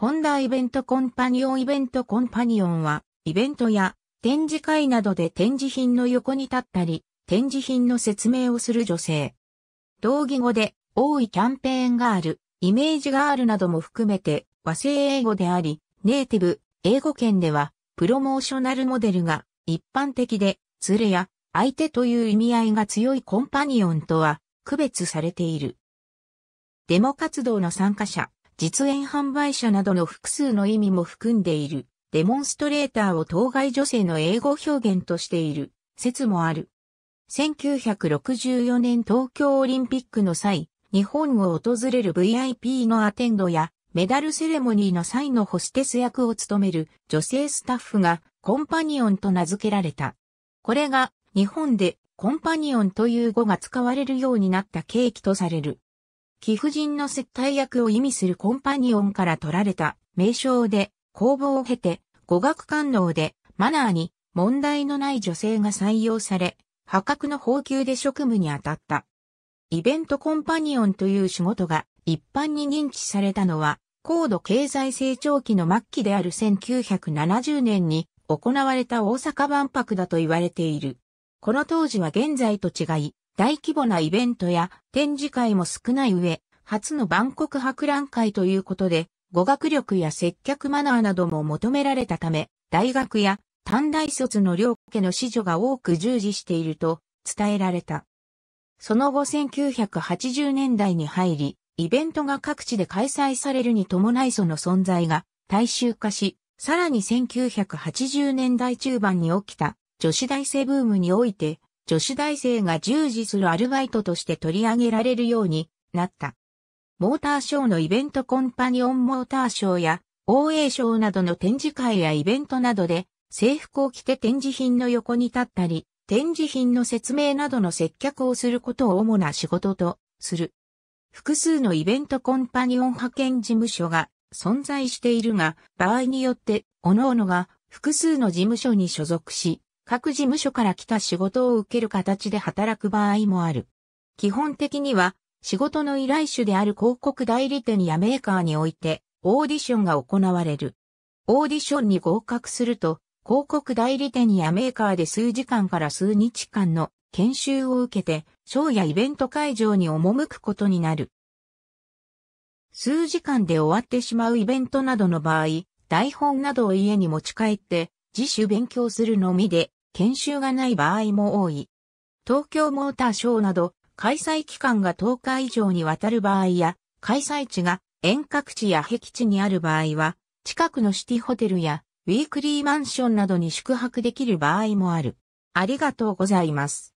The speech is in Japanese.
ホンダイベントコンパニオンイベントコンパニオンは、イベントや展示会などで展示品の横に立ったり、展示品の説明をする女性。同義語で、多いキャンペーンガール、イメージガールなども含めて、和製英語であり、ネイティブ、英語圏では、プロモーショナルモデルが一般的で、連れや相手という意味合いが強いコンパニオンとは区別されている。デモ活動の参加者。実演販売者などの複数の意味も含んでいる、デモンストレーターを当該女性の英語表現としている、説もある。1964年東京オリンピックの際、日本を訪れる VIP のアテンドや、メダルセレモニーの際のホステス役を務める女性スタッフがコンパニオンと名付けられた。これが日本でコンパニオンという語が使われるようになった契機とされる。貴婦人の接待役を意味するコンパニオンから取られた名称で、公募を経て、語学官能で、マナーに問題のない女性が採用され、破格の報給で職務に当たった。イベントコンパニオンという仕事が一般に認知されたのは、高度経済成長期の末期である1970年に行われた大阪万博だと言われている。この当時は現在と違い、大規模なイベントや展示会も少ない上、初の万国博覧会ということで、語学力や接客マナーなども求められたため、大学や短大卒の両家の子女が多く従事していると伝えられた。その後1980年代に入り、イベントが各地で開催されるに伴いその存在が大衆化し、さらに1980年代中盤に起きた女子大生ブームにおいて女子大生が従事するアルバイトとして取り上げられるようになった。モーターショーのイベントコンパニオンモーターショーや防衛省などの展示会やイベントなどで制服を着て展示品の横に立ったり、展示品の説明などの接客をすることを主な仕事とする。複数のイベントコンパニオン派遣事務所が存在しているが、場合によって、各々が複数の事務所に所属し、各事務所から来た仕事を受ける形で働く場合もある。基本的には、仕事の依頼主である広告代理店やメーカーにおいて、オーディションが行われる。オーディションに合格すると、広告代理店やメーカーで数時間から数日間の研修を受けて、ショーやイベント会場に赴くことになる。数時間で終わってしまうイベントなどの場合、台本などを家に持ち帰って、自主勉強するのみで研修がない場合も多い。東京モーターショーなど、開催期間が10日以上にわたる場合や、開催地が遠隔地や僻地にある場合は、近くのシティホテルやウィークリーマンションなどに宿泊できる場合もある。ありがとうございます。